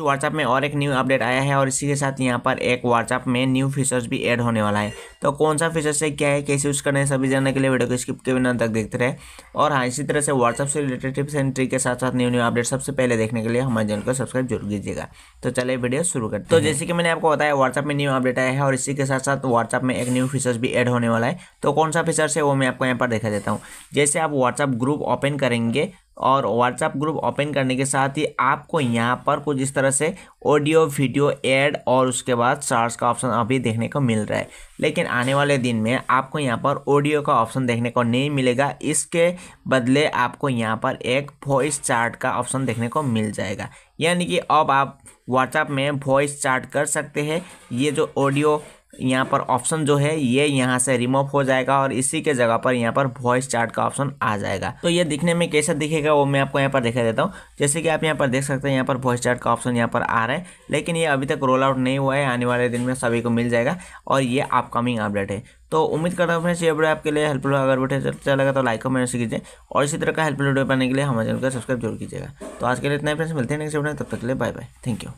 WhatsApp में और एक न्यू अपडेट आया है और इसी के साथ यहाँ पर एक व्हाट्सएप में न्यू फीचर्स भी ऐड होने वाला है तो कौन सा फीचर्स है क्या है कैसे यूज़ करना है सभी जानने के लिए वीडियो को स्किप के बिना तक देखते रहे और हाँ इसी तरह से व्हाट्सएप से रिलेटेड टिप्स एंड ट्रिक के साथ साथ न्यू न्यू अपडेट सबसे पहले देखने के लिए हमारे चैनल को सब्सक्राइब जरूर कीजिएगा तो चले वीडियो शुरू करते तो जैसे कि मैंने आपको बताया व्हाट्सएप में न्यू अपडेट आया है और इसी के साथ साथ व्हाट्सएप में एक न्यू फीचर्स भी एड होने वाला है तो कौन सा फीचर्स है वो मैं आपको यहाँ पर देखा देता हूँ जैसे आप व्हाट्सएप ग्रुप ओपन करेंगे और व्हाट्सएप ग्रुप ओपन करने के साथ ही आपको यहाँ पर कुछ इस तरह से ऑडियो वीडियो एड और उसके बाद चार्ज का ऑप्शन अभी देखने को मिल रहा है लेकिन आने वाले दिन में आपको यहाँ पर ऑडियो का ऑप्शन देखने को नहीं मिलेगा इसके बदले आपको यहाँ पर एक वॉइस चार्ट का ऑप्शन देखने को मिल जाएगा यानी कि अब आप व्हाट्सएप में वॉइस चार्ट कर सकते हैं ये जो ऑडियो यहाँ पर ऑप्शन जो है ये यहाँ से रिमूव हो जाएगा और इसी के जगह पर यहाँ पर वॉइस चार्ट का ऑप्शन आ जाएगा तो ये दिखने में कैसा दिखेगा वो मैं आपको यहाँ पर दिखा देता हूँ जैसे कि आप यहाँ पर देख सकते हैं यहाँ पर वॉइस चार्ट का ऑप्शन यहाँ पर आ रहा है लेकिन ये अभी तक रोल आउट नहीं हुआ है आने वाले दिन में सभी को मिल जाएगा और ये अपकमिंग अपडेट है तो उम्मीद करता हूँ फ्रेंड्स ये वीडियो आपके लिए हेल्पफुल अगर वीडियो अच्छा लगा तो लाइक कमेंट कीजिए और इसी तरह का हेल्पफुल वीडियो बनाने के लिए हमारे चैनल को सब्सक्राइब जरूर कीजिएगा तो आज के लिए इतना ही फ्रेंड्स मिलते हैं नेक्स्ट वीडियो तब तक के लिए बाय बाय थैंक यू